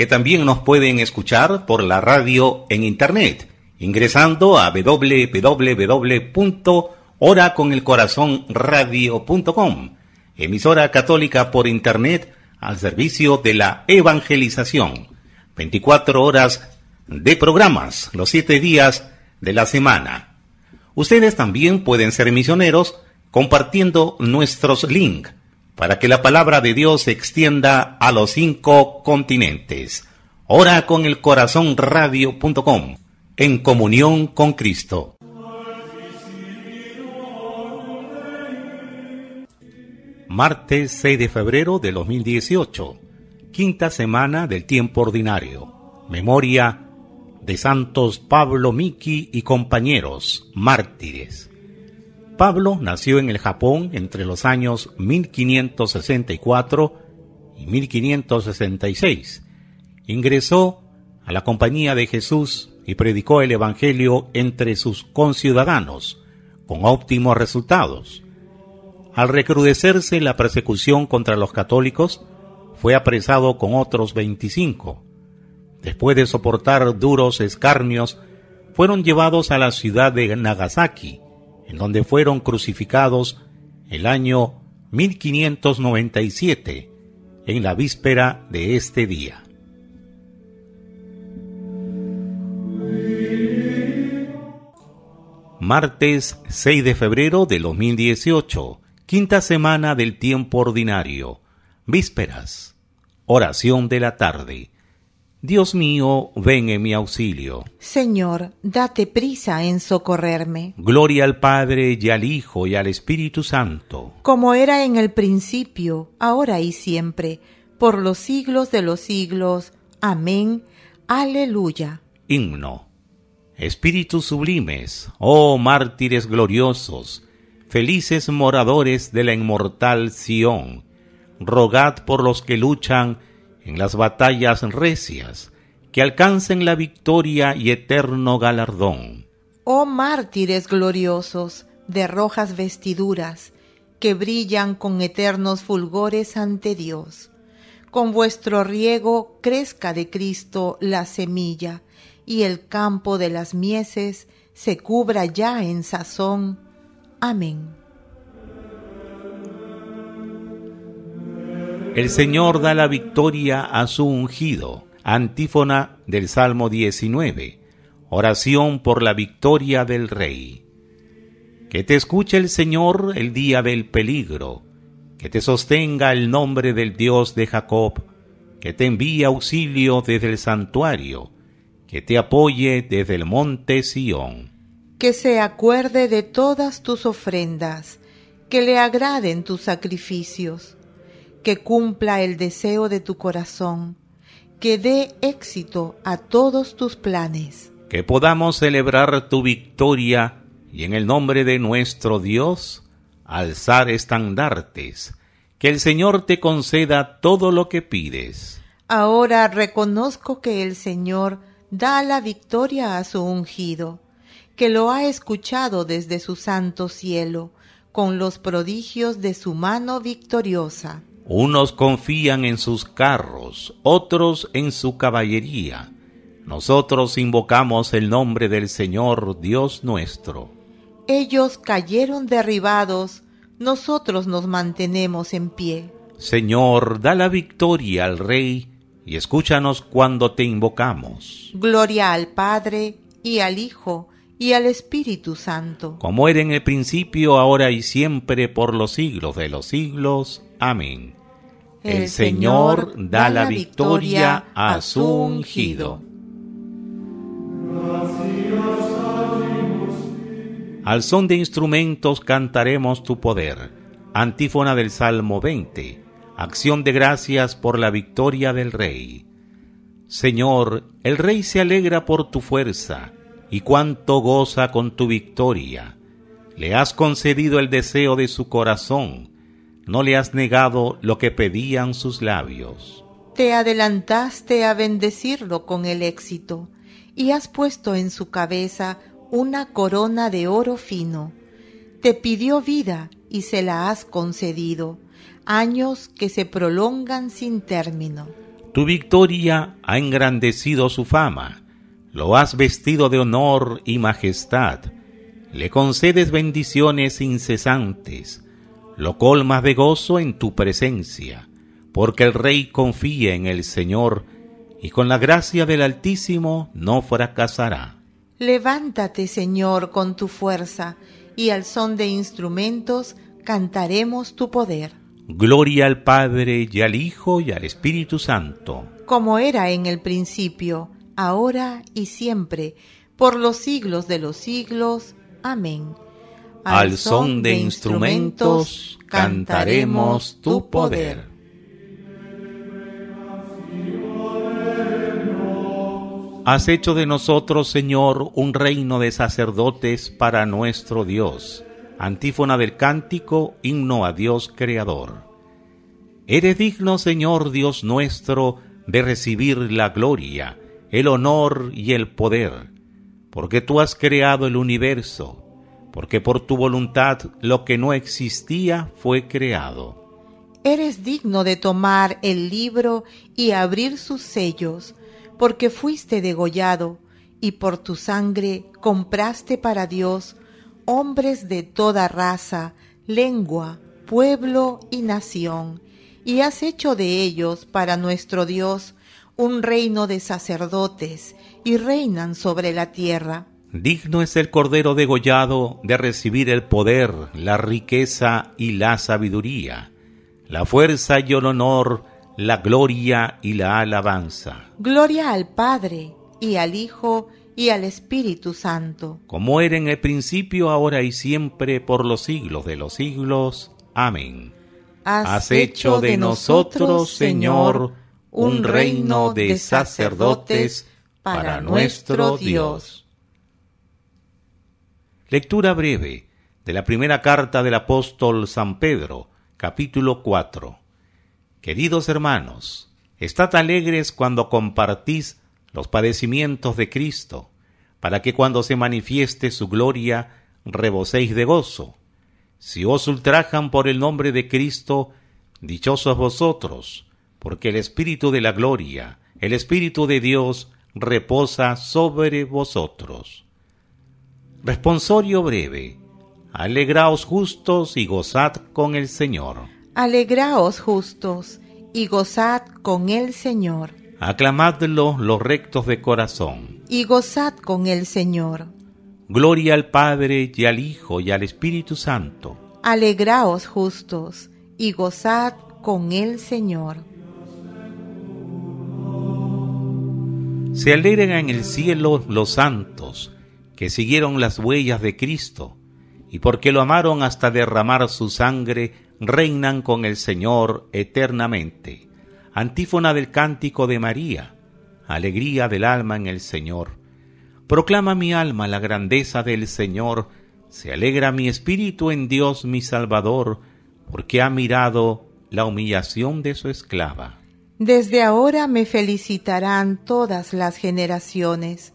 que también nos pueden escuchar por la radio en Internet, ingresando a www.horaconelcorazonradio.com emisora católica por Internet al servicio de la evangelización. 24 horas de programas, los 7 días de la semana. Ustedes también pueden ser misioneros compartiendo nuestros links para que la palabra de Dios se extienda a los cinco continentes. Ora con el corazón en comunión con Cristo. Martes 6 de febrero de 2018, quinta semana del tiempo ordinario. Memoria de Santos Pablo Miki y compañeros, mártires. Pablo nació en el Japón entre los años 1564 y 1566. Ingresó a la compañía de Jesús y predicó el Evangelio entre sus conciudadanos, con óptimos resultados. Al recrudecerse la persecución contra los católicos, fue apresado con otros 25. Después de soportar duros escarnios, fueron llevados a la ciudad de Nagasaki, en donde fueron crucificados el año 1597, en la víspera de este día. Martes 6 de febrero de 2018, quinta semana del tiempo ordinario, vísperas, oración de la tarde Dios mío, ven en mi auxilio. Señor, date prisa en socorrerme. Gloria al Padre y al Hijo y al Espíritu Santo. Como era en el principio, ahora y siempre, por los siglos de los siglos. Amén. Aleluya. Himno. Espíritus sublimes, oh mártires gloriosos, felices moradores de la inmortal Sión, rogad por los que luchan las batallas recias, que alcancen la victoria y eterno galardón. Oh mártires gloriosos, de rojas vestiduras, que brillan con eternos fulgores ante Dios. Con vuestro riego crezca de Cristo la semilla, y el campo de las mieses se cubra ya en sazón. Amén. El Señor da la victoria a su ungido. Antífona del Salmo 19. Oración por la victoria del Rey. Que te escuche el Señor el día del peligro. Que te sostenga el nombre del Dios de Jacob. Que te envíe auxilio desde el santuario. Que te apoye desde el monte Sión. Que se acuerde de todas tus ofrendas. Que le agraden tus sacrificios que cumpla el deseo de tu corazón, que dé éxito a todos tus planes. Que podamos celebrar tu victoria y en el nombre de nuestro Dios alzar estandartes. Que el Señor te conceda todo lo que pides. Ahora reconozco que el Señor da la victoria a su ungido, que lo ha escuchado desde su santo cielo, con los prodigios de su mano victoriosa. Unos confían en sus carros, otros en su caballería. Nosotros invocamos el nombre del Señor Dios nuestro. Ellos cayeron derribados, nosotros nos mantenemos en pie. Señor, da la victoria al Rey y escúchanos cuando te invocamos. Gloria al Padre y al Hijo y al Espíritu Santo. Como era en el principio, ahora y siempre, por los siglos de los siglos. Amén. El Señor da la victoria a su ungido. Al son de instrumentos cantaremos tu poder. Antífona del Salmo 20. Acción de gracias por la victoria del Rey. Señor, el Rey se alegra por tu fuerza y cuánto goza con tu victoria. Le has concedido el deseo de su corazón no le has negado lo que pedían sus labios. Te adelantaste a bendecirlo con el éxito y has puesto en su cabeza una corona de oro fino. Te pidió vida y se la has concedido, años que se prolongan sin término. Tu victoria ha engrandecido su fama, lo has vestido de honor y majestad, le concedes bendiciones incesantes, lo colmas de gozo en tu presencia, porque el Rey confía en el Señor, y con la gracia del Altísimo no fracasará. Levántate, Señor, con tu fuerza, y al son de instrumentos cantaremos tu poder. Gloria al Padre y al Hijo y al Espíritu Santo. Como era en el principio, ahora y siempre, por los siglos de los siglos. Amén al son de instrumentos cantaremos tu poder. Has hecho de nosotros, Señor, un reino de sacerdotes para nuestro Dios. Antífona del cántico, himno a Dios Creador. Eres digno, Señor Dios nuestro, de recibir la gloria, el honor y el poder, porque tú has creado el universo porque por tu voluntad lo que no existía fue creado. Eres digno de tomar el libro y abrir sus sellos, porque fuiste degollado, y por tu sangre compraste para Dios hombres de toda raza, lengua, pueblo y nación, y has hecho de ellos para nuestro Dios un reino de sacerdotes, y reinan sobre la tierra. Digno es el Cordero degollado de recibir el poder, la riqueza y la sabiduría, la fuerza y el honor, la gloria y la alabanza. Gloria al Padre y al Hijo y al Espíritu Santo. Como era en el principio, ahora y siempre, por los siglos de los siglos. Amén. Has, hecho de nosotros, Señor, un reino de sacerdotes para nuestro Dios. Lectura breve de la primera carta del apóstol San Pedro, capítulo 4. Queridos hermanos, estad alegres cuando compartís los padecimientos de Cristo, para que cuando se manifieste su gloria reboséis de gozo. Si os ultrajan por el nombre de Cristo, dichosos vosotros, porque el Espíritu de la Gloria, el Espíritu de Dios, reposa sobre vosotros. Responsorio breve. Alegraos justos y gozad con el Señor. Alegraos justos y gozad con el Señor. Aclamadlo los rectos de corazón. Y gozad con el Señor. Gloria al Padre y al Hijo y al Espíritu Santo. Alegraos justos y gozad con el Señor. Se alegran en el cielo los santos que siguieron las huellas de Cristo y porque lo amaron hasta derramar su sangre, reinan con el Señor eternamente. Antífona del cántico de María, alegría del alma en el Señor. Proclama mi alma la grandeza del Señor, se alegra mi espíritu en Dios mi Salvador, porque ha mirado la humillación de su esclava. Desde ahora me felicitarán todas las generaciones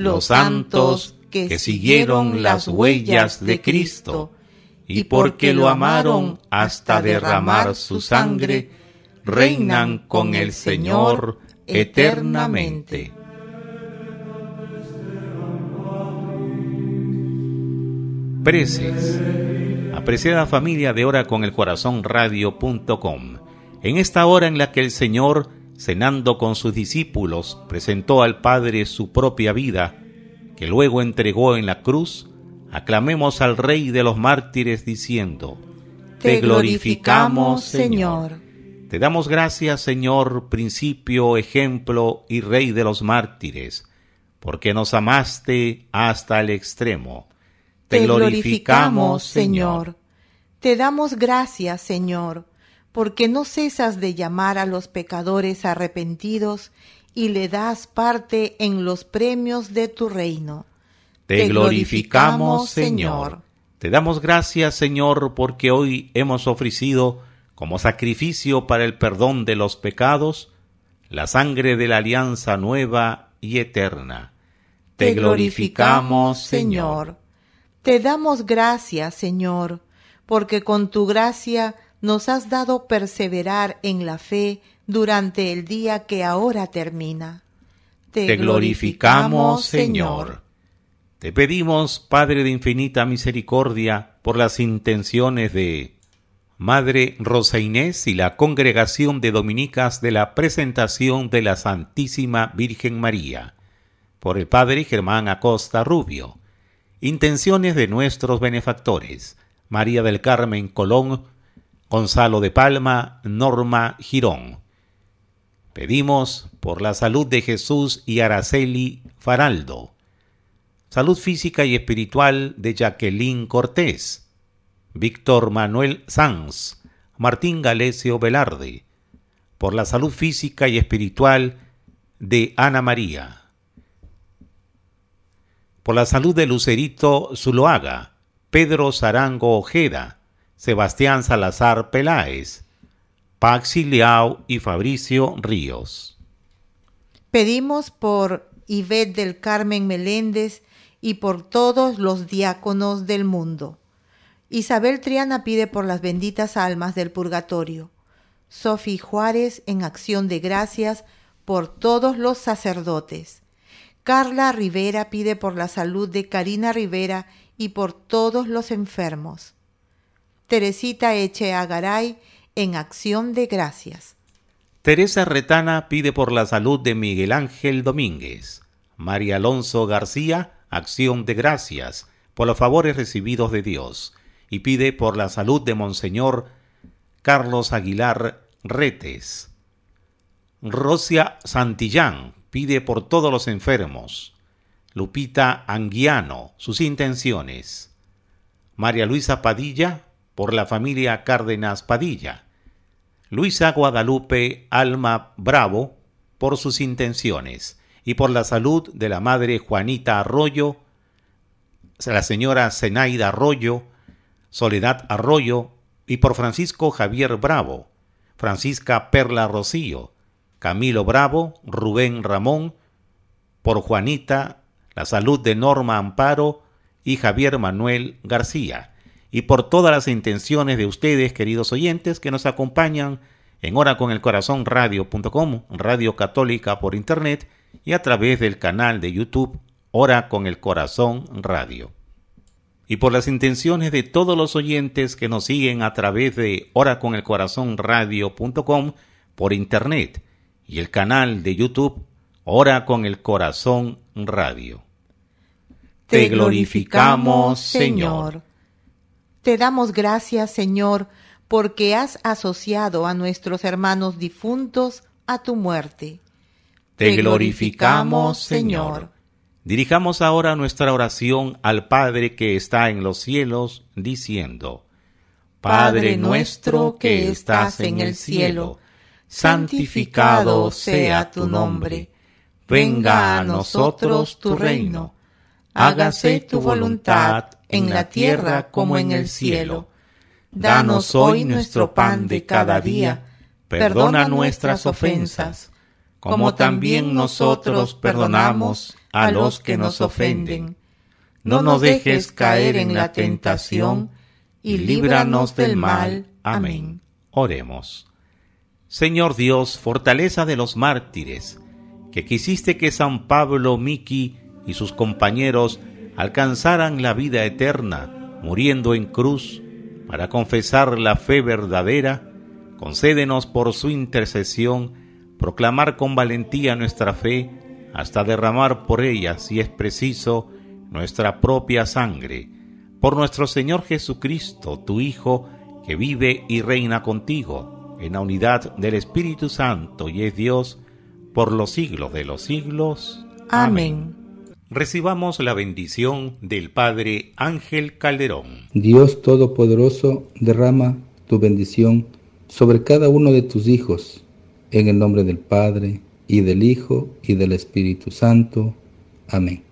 los santos que siguieron las huellas de Cristo, y porque lo amaron hasta derramar su sangre, reinan con el Señor eternamente. Preces. Apreciada familia de Hora con el Corazón Radio.com. En esta hora en la que el Señor cenando con sus discípulos, presentó al Padre su propia vida, que luego entregó en la cruz, aclamemos al Rey de los mártires diciendo, Te glorificamos, Señor. Te damos gracias, Señor, principio, ejemplo y Rey de los mártires, porque nos amaste hasta el extremo. Te glorificamos, Señor. Te damos gracias, Señor porque no cesas de llamar a los pecadores arrepentidos y le das parte en los premios de tu reino. Te, glorificamos, Señor. Te damos gracias, Señor, porque hoy hemos ofrecido como sacrificio para el perdón de los pecados la sangre de la alianza nueva y eterna. Te, glorificamos, glorificamos, Señor. Te damos gracias, Señor, porque con tu gracia nos has dado perseverar en la fe durante el día que ahora termina. Te, glorificamos, glorificamos, Señor. Te pedimos, Padre de infinita misericordia, por las intenciones de Madre Rosa Inés y la Congregación de Dominicas de la Presentación de la Santísima Virgen María, por el Padre Germán Acosta Rubio. Intenciones de nuestros benefactores, María del Carmen Colón, Gonzalo de Palma, Norma Girón. Pedimos por la salud de Jesús y Araceli Faraldo. Salud física y espiritual de Jacqueline Cortés. Víctor Manuel Sanz. Martín Galecio Velarde. Por la salud física y espiritual de Ana María. Por la salud de Lucerito Zuloaga. Pedro Zarango Ojeda. Sebastián Salazar Peláez, Paxi Liao y Fabricio Ríos. Pedimos por Ivette del Carmen Meléndez y por todos los diáconos del mundo. Isabel Triana pide por las benditas almas del purgatorio. Sofi Juárez en acción de gracias por todos los sacerdotes. Carla Rivera pide por la salud de Karina Rivera y por todos los enfermos. Teresita Echeagaray en Acción de Gracias. Teresa Retana pide por la salud de Miguel Ángel Domínguez. María Alonso García, Acción de Gracias, por los favores recibidos de Dios. Y pide por la salud de Monseñor Carlos Aguilar Retes. Rosia Santillán pide por todos los enfermos. Lupita Anguiano, sus intenciones. María Luisa Padilla, por la familia Cárdenas Padilla. Luisa Guadalupe Alma Bravo por sus intenciones y por la salud de la madre Juanita Arroyo, la señora Zenaida Arroyo, Soledad Arroyo y por Francisco Javier Bravo, Francisca Perla Rocío, Camilo Bravo, Rubén Ramón, por Juanita, la salud de Norma Amparo y Javier Manuel García y por todas las intenciones de ustedes, queridos oyentes, que nos acompañan en hora con el corazón radio.com, radio católica por internet y a través del canal de YouTube Hora con el Corazón Radio. Y por las intenciones de todos los oyentes que nos siguen a través de hora con el corazón radio.com por internet y el canal de YouTube Hora con el Corazón Radio. Te glorificamos, Señor te damos gracias, Señor, porque has asociado a nuestros hermanos difuntos a tu muerte. Te glorificamos, Señor. Dirijamos ahora nuestra oración al Padre que está en los cielos, diciendo, Padre nuestro que estás en el cielo, santificado sea tu nombre, venga a nosotros tu reino, hágase tu voluntad en la tierra como en el cielo. Danos hoy nuestro pan de cada día, perdona nuestras ofensas, como también nosotros perdonamos a los que nos ofenden. No nos dejes caer en la tentación, y líbranos del mal. Amén. Oremos. Señor Dios, fortaleza de los mártires, que quisiste que San Pablo, Miki y sus compañeros alcanzaran la vida eterna muriendo en cruz para confesar la fe verdadera, concédenos por su intercesión proclamar con valentía nuestra fe hasta derramar por ella, si es preciso, nuestra propia sangre, por nuestro Señor Jesucristo, tu Hijo, que vive y reina contigo, en la unidad del Espíritu Santo y es Dios, por los siglos de los siglos. Amén recibamos la bendición del Padre Ángel Calderón. Dios Todopoderoso, derrama tu bendición sobre cada uno de tus hijos, en el nombre del Padre, y del Hijo, y del Espíritu Santo. Amén.